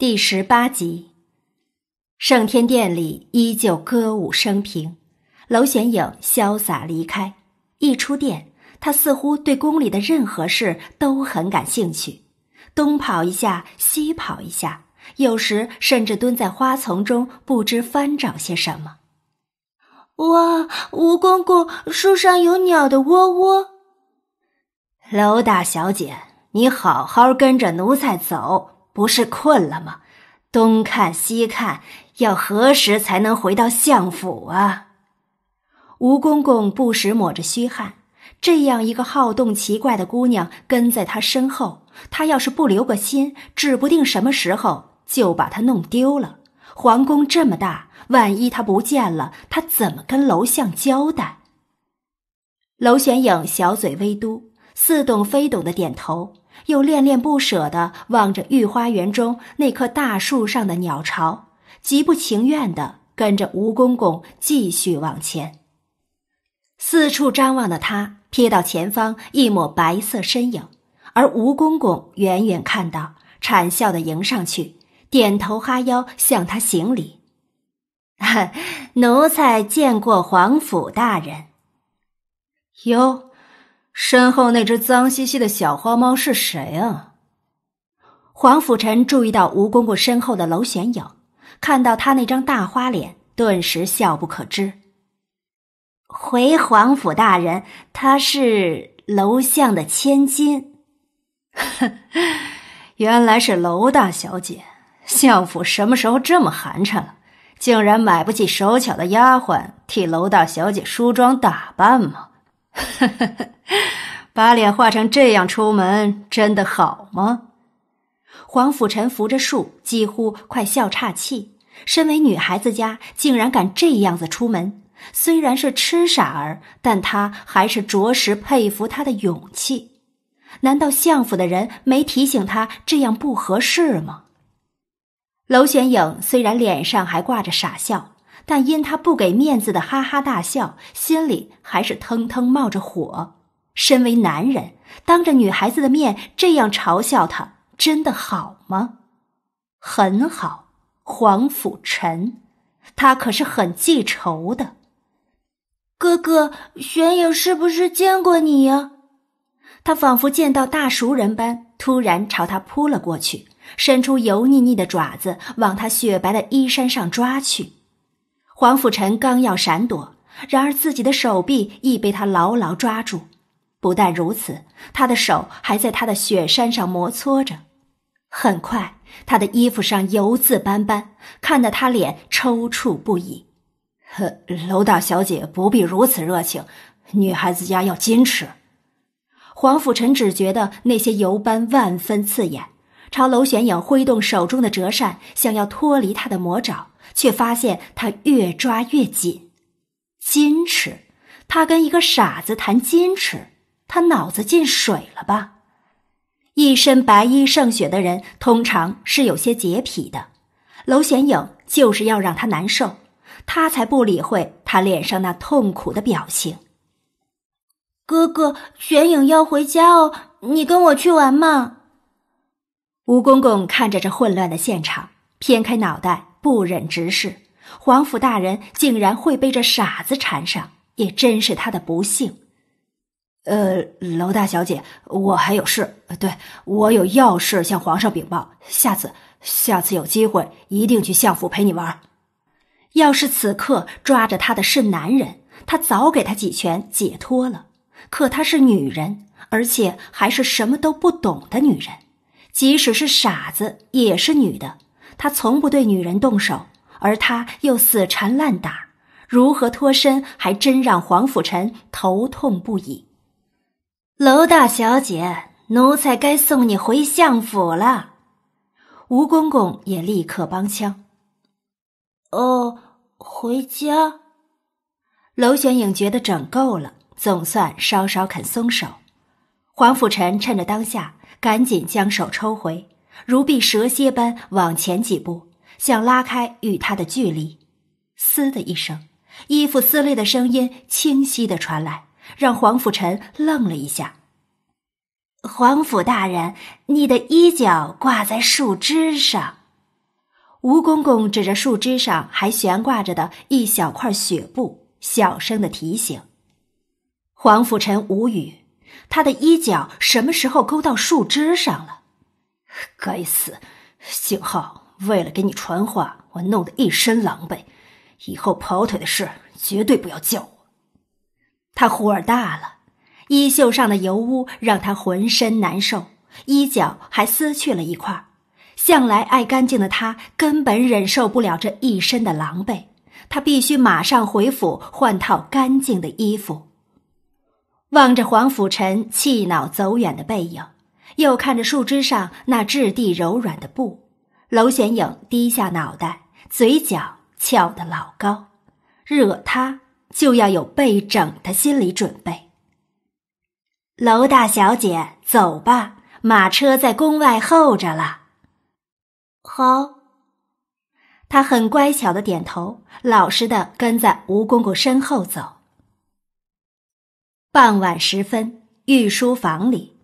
第十八集，圣天殿里依旧歌舞升平。楼玄影潇洒离开，一出殿，他似乎对宫里的任何事都很感兴趣，东跑一下，西跑一下，有时甚至蹲在花丛中，不知翻找些什么。哇，吴公公，树上有鸟的窝窝。楼大小姐，你好好跟着奴才走。不是困了吗？东看西看，要何时才能回到相府啊？吴公公不时抹着虚汗。这样一个好动、奇怪的姑娘跟在他身后，他要是不留个心，指不定什么时候就把她弄丢了。皇宫这么大，万一她不见了，他怎么跟楼相交代？娄玄影小嘴微嘟，似懂非懂的点头。又恋恋不舍地望着御花园中那棵大树上的鸟巢，极不情愿地跟着吴公公继续往前。四处张望的他瞥到前方一抹白色身影，而吴公公远远看到，谄笑地迎上去，点头哈腰向他行礼：“ 奴才见过皇甫大人。”哟。身后那只脏兮兮的小花猫是谁啊？黄甫臣注意到吴公公身后的娄玄影，看到他那张大花脸，顿时笑不可支。回皇府大人，她是娄相的千金。原来是娄大小姐，相府什么时候这么寒碜了，竟然买不起手巧的丫鬟替娄大小姐梳妆打扮吗？把脸画成这样出门，真的好吗？黄甫臣扶着树，几乎快笑岔气。身为女孩子家，竟然敢这样子出门，虽然是痴傻儿，但他还是着实佩服他的勇气。难道相府的人没提醒他这样不合适吗？娄玄影虽然脸上还挂着傻笑。但因他不给面子的哈哈大笑，心里还是腾腾冒着火。身为男人，当着女孩子的面这样嘲笑他，真的好吗？很好，黄甫臣，他可是很记仇的。哥哥玄影是不是见过你呀？他仿佛见到大熟人般，突然朝他扑了过去，伸出油腻腻的爪子往他雪白的衣衫上抓去。黄甫臣刚要闪躲，然而自己的手臂亦被他牢牢抓住。不但如此，他的手还在他的雪山上摩搓着。很快，他的衣服上油渍斑斑，看得他脸抽搐不已。呵，楼大小姐不必如此热情，女孩子家要矜持。黄甫臣只觉得那些油斑万分刺眼，朝楼玄影挥动手中的折扇，想要脱离他的魔爪。却发现他越抓越紧，矜持。他跟一个傻子谈矜持，他脑子进水了吧？一身白衣胜雪的人通常是有些洁癖的，娄玄影就是要让他难受，他才不理会他脸上那痛苦的表情。哥哥，玄影要回家哦，你跟我去玩嘛。吴公公看着这混乱的现场。偏开脑袋，不忍直视。皇甫大人竟然会被这傻子缠上，也真是他的不幸。呃，娄大小姐，我还有事，对，我有要事向皇上禀报。下次，下次有机会一定去相府陪你玩。要是此刻抓着他的是男人，他早给他几拳解脱了。可她是女人，而且还是什么都不懂的女人，即使是傻子也是女的。他从不对女人动手，而他又死缠烂打，如何脱身，还真让黄甫臣头痛不已。娄大小姐，奴才该送你回相府了。吴公公也立刻帮腔。哦，回家。娄玄影觉得整够了，总算稍稍肯松手。黄甫臣趁着当下，赶紧将手抽回。如避蛇蝎般往前几步，想拉开与他的距离。嘶的一声，衣服撕裂的声音清晰的传来，让黄甫臣愣了一下。皇甫大人，你的衣角挂在树枝上。吴公公指着树枝上还悬挂着的一小块血布，小声的提醒。黄甫臣无语，他的衣角什么时候勾到树枝上了？该死！幸好为了给你传话，我弄得一身狼狈。以后跑腿的事绝对不要叫我。他火儿大了，衣袖上的油污让他浑身难受，衣角还撕去了一块。向来爱干净的他根本忍受不了这一身的狼狈，他必须马上回府换套干净的衣服。望着黄甫臣气恼走远的背影。又看着树枝上那质地柔软的布，娄玄影低下脑袋，嘴角翘得老高。惹他就要有被整的心理准备。娄大小姐，走吧，马车在宫外候着了。好，他很乖巧的点头，老实的跟在吴公公身后走。傍晚时分，御书房里。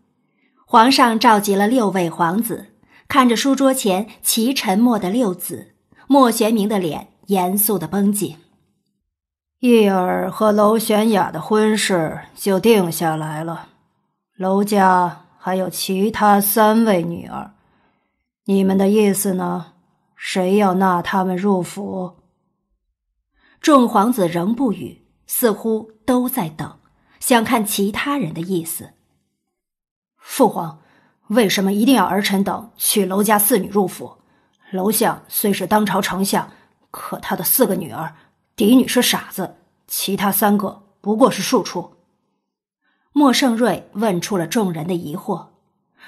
皇上召集了六位皇子，看着书桌前齐沉默的六子，莫玄明的脸严肃的绷紧。玉儿和娄玄雅的婚事就定下来了，娄家还有其他三位女儿，你们的意思呢？谁要纳他们入府？众皇子仍不语，似乎都在等，想看其他人的意思。父皇，为什么一定要儿臣等娶娄家四女入府？娄相虽是当朝丞相，可他的四个女儿，嫡女是傻子，其他三个不过是庶出。莫盛瑞问出了众人的疑惑：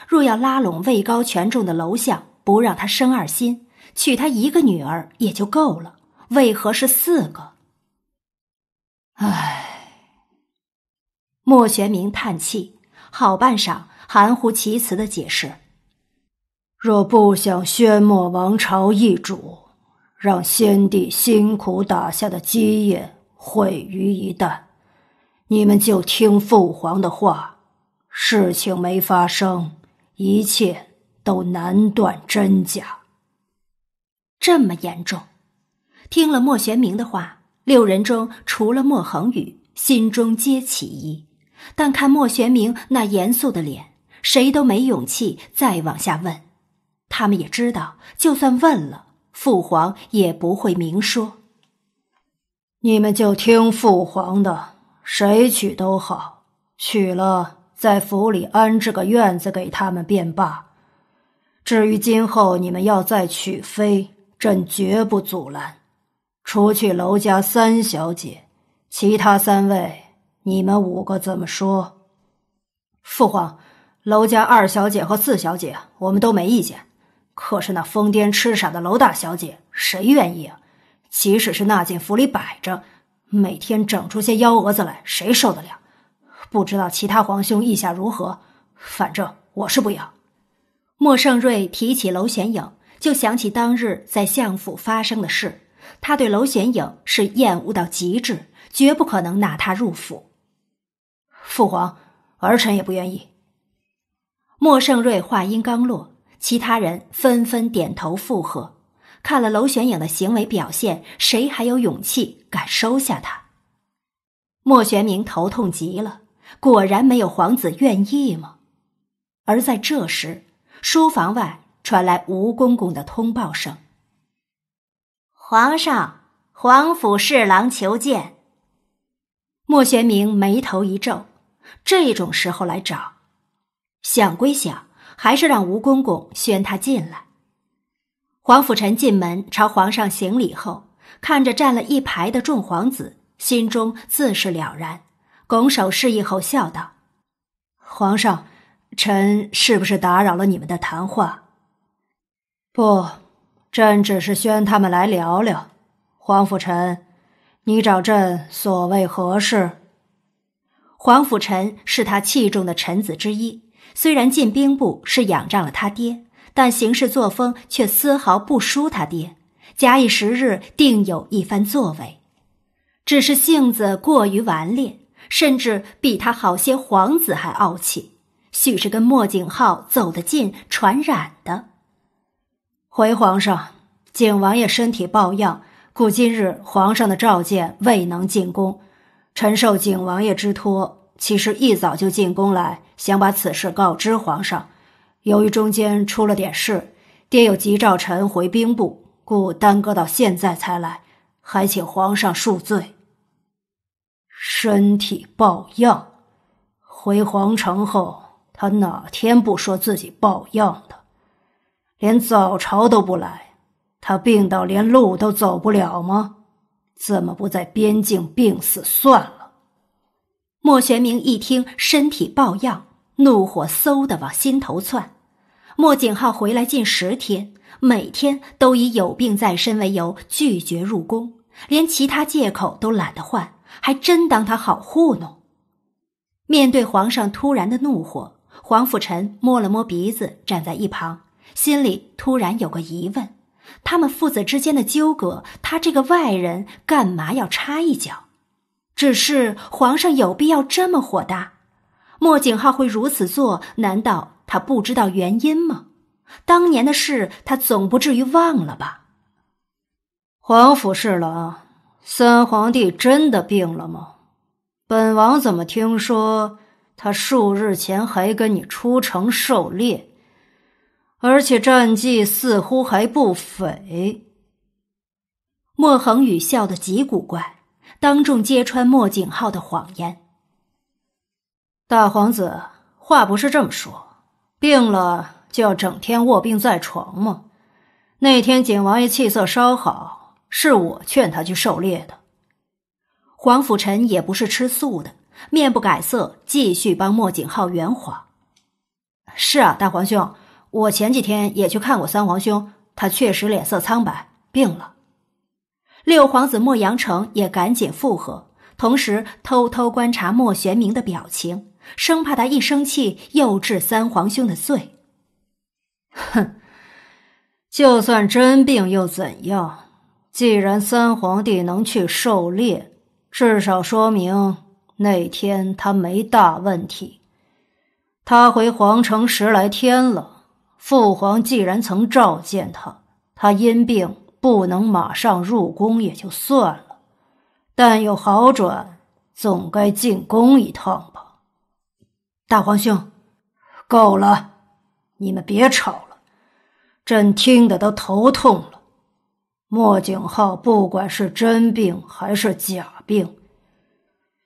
若要拉拢位高权重的娄相，不让他生二心，娶他一个女儿也就够了，为何是四个？唉，莫玄明叹气。好半晌，含糊其辞的解释：“若不想宣墨王朝易主，让先帝辛苦打下的基业毁于一旦，你们就听父皇的话。事情没发生，一切都难断真假。”这么严重！听了莫玄明的话，六人中除了莫恒宇，心中皆起疑。但看莫玄明那严肃的脸，谁都没勇气再往下问。他们也知道，就算问了，父皇也不会明说。你们就听父皇的，谁娶都好，娶了在府里安置个院子给他们便罢。至于今后你们要再娶妃，朕绝不阻拦。除去娄家三小姐，其他三位。你们五个怎么说？父皇，楼家二小姐和四小姐，我们都没意见。可是那疯癫痴傻的楼大小姐，谁愿意？啊？即使是那件府里摆着，每天整出些幺蛾子来，谁受得了？不知道其他皇兄意下如何？反正我是不要。莫盛瑞提起娄显影，就想起当日在相府发生的事。他对娄显影是厌恶到极致，绝不可能纳她入府。父皇，儿臣也不愿意。莫盛瑞话音刚落，其他人纷纷点头附和。看了娄玄影的行为表现，谁还有勇气敢收下他？莫玄明头痛极了，果然没有皇子愿意吗？而在这时，书房外传来吴公公的通报声：“皇上，皇府侍郎求见。”莫玄明眉头一皱。这种时候来找，想归想，还是让吴公公宣他进来。黄甫臣进门朝皇上行礼后，看着站了一排的众皇子，心中自是了然，拱手示意后笑道：“皇上，臣是不是打扰了你们的谈话？不，朕只是宣他们来聊聊。黄甫臣，你找朕所谓何事？”黄甫臣是他器重的臣子之一，虽然进兵部是仰仗了他爹，但行事作风却丝毫不输他爹。假以时日，定有一番作为。只是性子过于顽劣，甚至比他好些皇子还傲气，许是跟莫景浩走得近传染的。回皇上，景王爷身体抱恙，故今日皇上的召见未能进宫。臣受景王爷之托，其实一早就进宫来，想把此事告知皇上。由于中间出了点事，爹有急召臣回兵部，故耽搁到现在才来。还请皇上恕罪。身体抱恙？回皇城后，他哪天不说自己抱恙的？连早朝都不来，他病到连路都走不了吗？怎么不在边境病死算了？莫玄明一听，身体抱恙，怒火嗖的往心头窜。莫景浩回来近十天，每天都以有病在身为由拒绝入宫，连其他借口都懒得换，还真当他好糊弄。面对皇上突然的怒火，黄甫臣摸了摸鼻子，站在一旁，心里突然有个疑问。他们父子之间的纠葛，他这个外人干嘛要插一脚？只是皇上有必要这么火大？莫景浩会如此做，难道他不知道原因吗？当年的事，他总不至于忘了吧？皇甫侍郎，三皇帝真的病了吗？本王怎么听说他数日前还跟你出城狩猎？而且战绩似乎还不菲。莫恒宇笑得极古怪，当众揭穿莫景浩的谎言。大皇子话不是这么说，病了就要整天卧病在床吗？那天景王爷气色稍好，是我劝他去狩猎的。皇甫臣也不是吃素的，面不改色，继续帮莫景浩圆谎。是啊，大皇兄。我前几天也去看过三皇兄，他确实脸色苍白，病了。六皇子莫阳城也赶紧附和，同时偷偷观察莫玄明的表情，生怕他一生气又治三皇兄的罪。哼，就算真病又怎样？既然三皇帝能去狩猎，至少说明那天他没大问题。他回皇城十来天了。父皇既然曾召见他，他因病不能马上入宫也就算了，但有好转，总该进宫一趟吧。大皇兄，够了，你们别吵了，朕听得都头痛了。莫景浩不管是真病还是假病，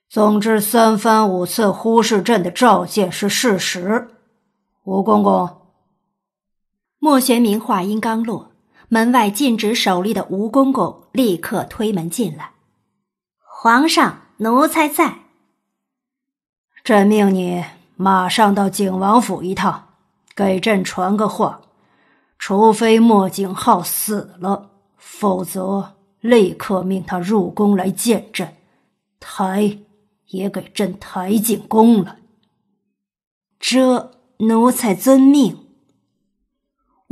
总之三番五次忽视朕的召见是事实。吴公公。莫玄明话音刚落，门外禁止守立的吴公公立刻推门进来。皇上，奴才在。朕命你马上到景王府一趟，给朕传个话：除非莫景浩死了，否则立刻命他入宫来见朕。抬也给朕抬进宫来。这奴才遵命。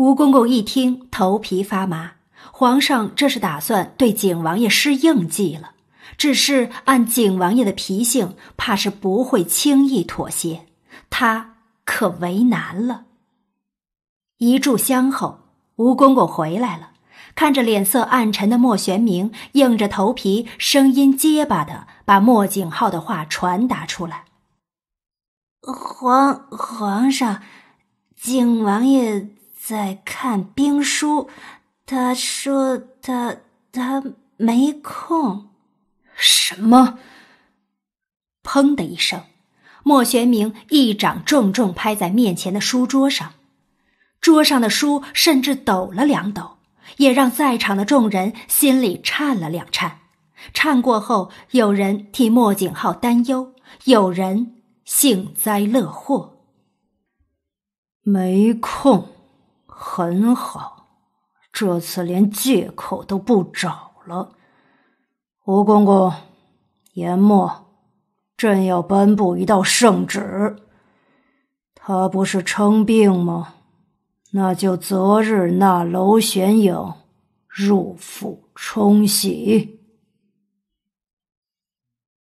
吴公公一听，头皮发麻。皇上这是打算对景王爷施硬计了，只是按景王爷的脾性，怕是不会轻易妥协。他可为难了。一炷香后，吴公公回来了，看着脸色暗沉的莫玄明，硬着头皮，声音结巴的把莫景浩的话传达出来：“皇皇上，景王爷。”在看兵书，他说他他没空。什么？砰的一声，莫玄明一掌重重拍在面前的书桌上，桌上的书甚至抖了两抖，也让在场的众人心里颤了两颤。颤过后，有人替莫景浩担忧，有人幸灾乐祸。没空。很好，这次连借口都不找了。吴公公，严默，朕要颁布一道圣旨。他不是称病吗？那就择日纳楼玄影入府冲喜。